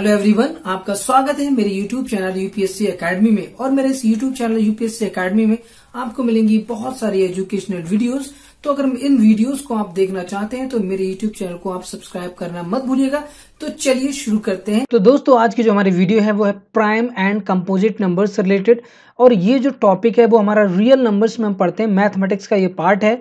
hello everyone आपका स्वागत है मेरे यूट्यूब चैनल यूपीएससी एकेडमी में और मेरे इस यूट्यूब चैनल यूपीएससी एकेडमी में आपको मिलेंगी बहुत सारी एजुकेशनल वीडियोस तो अगर इन वीडियोस को आप देखना चाहते हैं तो मेरे यूट्यूब चैनल को आप सब्सक्राइब करना मत भूलिएगा तो चलिए शुरू करते हैं तो दोस्तों आज की जो हमारी वीडियो है वो है prime and composite number related और ये जो टॉपिक है वो हमारा रियल नंबर्स में हम पढ़ते हैं मैथमेटिक्स का ये पार्ट है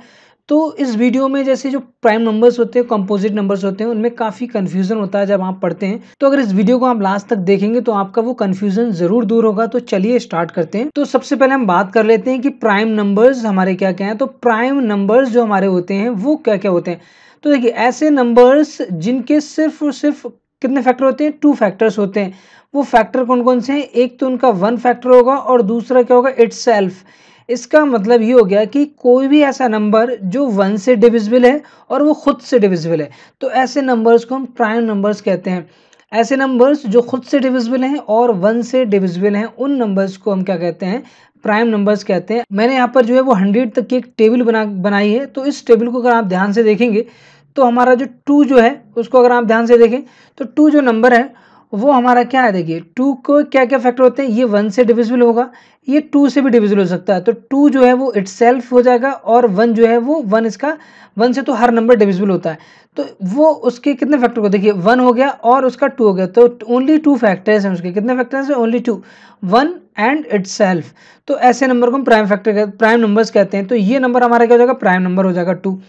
तो इस वीडियो में जैसे जो प्राइम नंबर्स होते हैं कंपोजिट नंबर्स होते हैं उनमें काफ़ी कन्फ्यूज़न होता है जब आप पढ़ते हैं तो अगर इस वीडियो को आप लास्ट तक देखेंगे तो आपका वो कन्फ्यूज़न ज़रूर दूर होगा तो चलिए स्टार्ट करते हैं तो सबसे पहले हम बात कर लेते हैं कि प्राइम नंबर्स हमारे क्या क्या हैं तो प्राइम नंबर्स जो हमारे होते हैं वो क्या क्या होते हैं तो देखिए ऐसे नंबर्स जिनके सिर्फ और सिर्फ कितने फैक्टर होते हैं टू फैक्टर्स होते हैं वो फैक्टर कौन कौन से हैं एक तो उनका वन फैक्टर होगा और दूसरा क्या होगा इट्स सेल्फ इसका मतलब ये हो गया कि कोई भी ऐसा नंबर जो वन से डिविजिबल है और वो खुद से डिविजिबल है तो ऐसे नंबर्स को हम प्राइम नंबर्स कहते हैं ऐसे नंबर्स जो खुद से डिविजिबल हैं और वन से डिविजिबल हैं उन नंबर्स को हम क्या कहते हैं प्राइम नंबर्स कहते हैं मैंने यहाँ पर जो है वो हंड्रेड तक की एक टेबल बना बनाई है तो इस टेबल को अगर आप ध्यान से देखेंगे तो हमारा जो टू जो है उसको अगर आप ध्यान से देखें तो टू जो नंबर है वो हमारा क्या है देखिए टू को क्या क्या फैक्टर होते हैं ये वन से डिविजिबल होगा ये टू से भी डिविजिबल हो सकता है तो टू जो है वो इट्सेल्फ हो जाएगा और वन जो है वो वन इसका वन से तो हर नंबर डिविजिबल होता है तो वो उसके कितने फैक्टर को देखिए वन हो गया और उसका टू हो गया तो ओनली टू फैक्टर्स हैं उसके कितने फैक्टर्स हैं only two one and its तो ऐसे नंबर को हम प्राइम फैक्टर प्राइम नंबर्स कहते हैं तो ये नंबर हमारा क्या हो जाएगा प्राइम नंबर हो जाएगा टू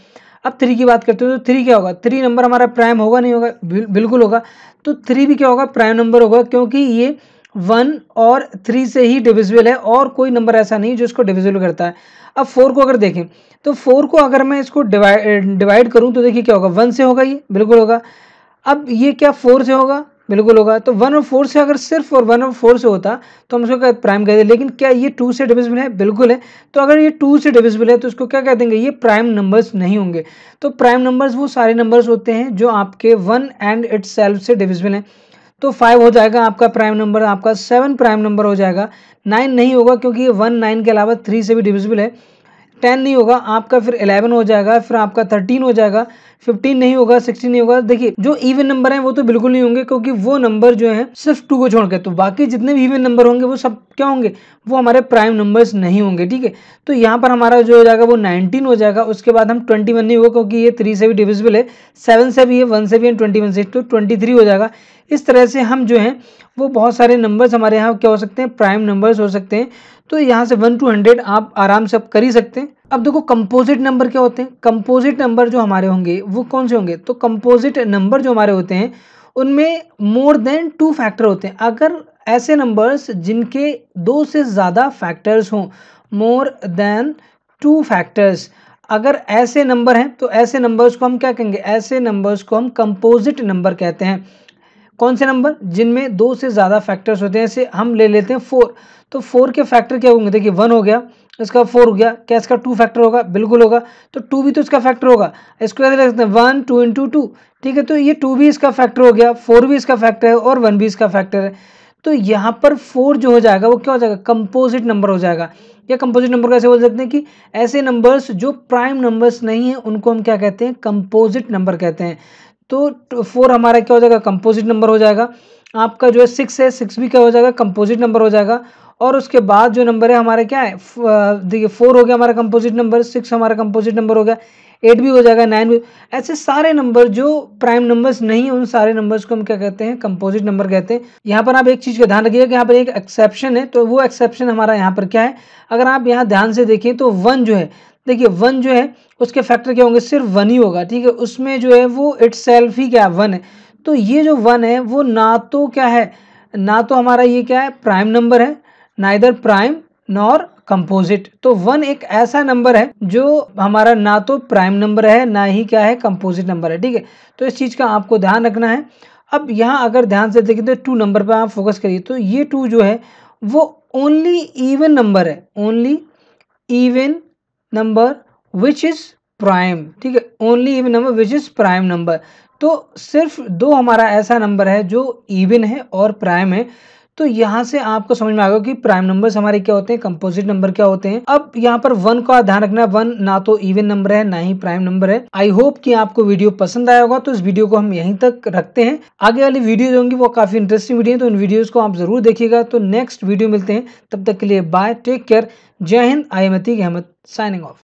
अब थ्री की बात करते हो तो थ्री क्या होगा थ्री नंबर हमारा प्राइम होगा नहीं होगा बिल्कुल होगा तो थ्री भी क्या होगा प्राइम नंबर होगा क्योंकि ये वन और थ्री से ही डिविजिबल है और कोई नंबर ऐसा नहीं जो इसको डिविजिबल करता है अब फोर को अगर देखें तो फोर को अगर मैं इसको डिवाइड डिवाइड करूँ तो देखिए क्या होगा वन से होगा ये बिल्कुल होगा अब ये क्या फोर से होगा बिल्कुल होगा तो वन और फोर से अगर सिर्फ और वन और फोर से होता तो हम इसको प्राइम कह दें लेकिन क्या ये टू से डिविजिबल है बिल्कुल है तो अगर ये टू से डिविजिबल है तो इसको क्या कह देंगे ये प्राइम नंबर्स नहीं होंगे तो प्राइम नंबर्स वो सारे नंबर्स होते हैं जो आपके वन एंड इट्स से डिविजिबल हैं तो फाइव हो जाएगा आपका प्राइम नंबर आपका सेवन प्राइम नंबर हो जाएगा नाइन नहीं होगा क्योंकि ये वन नाइन के अलावा थ्री से भी डिविजिबल है टेन नहीं होगा आपका फिर इलेवन हो जाएगा फिर आपका थर्टीन हो जाएगा फिफ्टीन नहीं होगा सिक्सटीन नहीं होगा देखिए जो इवन नंबर है वो तो बिल्कुल नहीं होंगे क्योंकि वो नंबर जो है सिर्फ टू को छोड़ के तो बाकी जितने भी इवन नंबर होंगे वो सब क्या होंगे वो हमारे प्राइम नंबर्स नहीं होंगे ठीक है तो यहाँ पर हमारा जो हो जाएगा वो नाइनटीन हो जाएगा उसके बाद हम ट्वेंटी वन नहीं होगा क्योंकि ये थ्री से भी डिविजिबल है सेवन से भी है वन से भी है ट्वेंटी वन से तो ट्वेंटी थ्री हो जाएगा इस तरह से हम जो है वो बहुत सारे नंबर्स हमारे यहाँ क्या हो सकते हैं प्राइम नंबर्स हो सकते हैं तो यहाँ से वन टू हंड्रेड आप आराम से आप कर ही सकते हैं अब देखो कंपोजिट नंबर क्या होते हैं कंपोजिट नंबर जो हमारे होंगे वो कौन से होंगे तो कंपोजिट नंबर जो हमारे होते हैं उनमें मोर देन टू फैक्टर होते हैं अगर ऐसे नंबर्स जिनके दो से ज़्यादा फैक्टर्स हों मोर देन टू फैक्टर्स अगर ऐसे नंबर हैं तो ऐसे नंबर्स को हम क्या कहेंगे ऐसे नंबर्स को हम कंपोजिट नंबर कहते हैं कौन से नंबर जिनमें दो से ज़्यादा फैक्टर्स होते हैं ऐसे हम ले लेते हैं फोर तो फोर के फैक्टर क्या होंगे देखिए वन हो गया इसका फोर हो गया क्या इसका टू फैक्टर होगा बिल्कुल होगा तो टू भी तो इसका फैक्टर होगा इसको कैसे सकते हैं वन टू इंटू टू ठीक है तो ये टू भी इसका फैक्टर हो गया फोर भी इसका फैक्टर है और वन भी इसका फैक्टर है तो यहाँ पर फोर जो हो जाएगा वो क्या हो जाएगा कंपोजिट नंबर हो जाएगा या कंपोजिट नंबर कैसे बोल सकते हैं कि ऐसे नंबर्स जो प्राइम नंबर्स नहीं हैं उनको हम क्या कहते हैं कंपोजिट नंबर कहते हैं तो फोर हमारा क्या हो जाएगा कंपोजिट नंबर हो जाएगा आपका जो है सिक्स है सिक्स भी क्या हो जाएगा कंपोजिट नंबर हो जाएगा और उसके बाद जो नंबर है हमारा क्या है देखिए फोर हो गया हमारा कंपोजिट नंबर सिक्स हमारा कंपोजिट नंबर हो गया एट भी हो जाएगा नाइन भी ऐसे सारे नंबर जो प्राइम नंबर्स नहीं है उन सारे नंबर्स को हम क्या कहते हैं कंपोजिट नंबर कहते हैं यहाँ पर आप एक चीज़ का ध्यान रखिएगा कि यहाँ पर एक एक्सेप्शन है तो वो एक्सेप्शन हमारा यहाँ पर क्या है अगर आप यहाँ ध्यान से देखें तो वन जो है देखिए वन जो है उसके फैक्टर क्या होंगे सिर्फ वन ही होगा ठीक है उसमें जो है वो इट्स ही क्या वन है तो ये जो वन है वो ना तो क्या है ना तो हमारा ये क्या है प्राइम नंबर है ना इधर प्राइम नॉर कंपोजिट तो वन एक ऐसा नंबर है जो हमारा ना तो प्राइम नंबर है ना ही क्या है कंपोजिट नंबर है ठीक है तो इस चीज़ का आपको ध्यान रखना है अब यहाँ अगर ध्यान से देखें तो टू नंबर पर आप फोकस करिए तो ये टू जो है वो ओनली इवन नंबर है only even number which is prime ठीक है only even number which is prime number तो सिर्फ दो हमारा ऐसा नंबर है जो इवन है और प्राइम है तो यहाँ से आपको समझ में आएगा कि प्राइम नंबर्स हमारे क्या होते हैं कंपोजिट नंबर क्या होते हैं अब यहाँ पर वन का ध्यान रखना वन ना तो इवन नंबर है ना ही प्राइम नंबर है आई होप कि आपको वीडियो पसंद आया होगा तो इस वीडियो को हम यहीं तक रखते हैं आगे वाली वीडियो होंगी वो काफी इंटरेस्टिंग वीडियो है तो इन वीडियोज को आप जरूर देखिएगा तो नेक्स्ट वीडियो मिलते हैं तब तक के लिए bye take care Jai Hind I am Atiq Ahmad signing of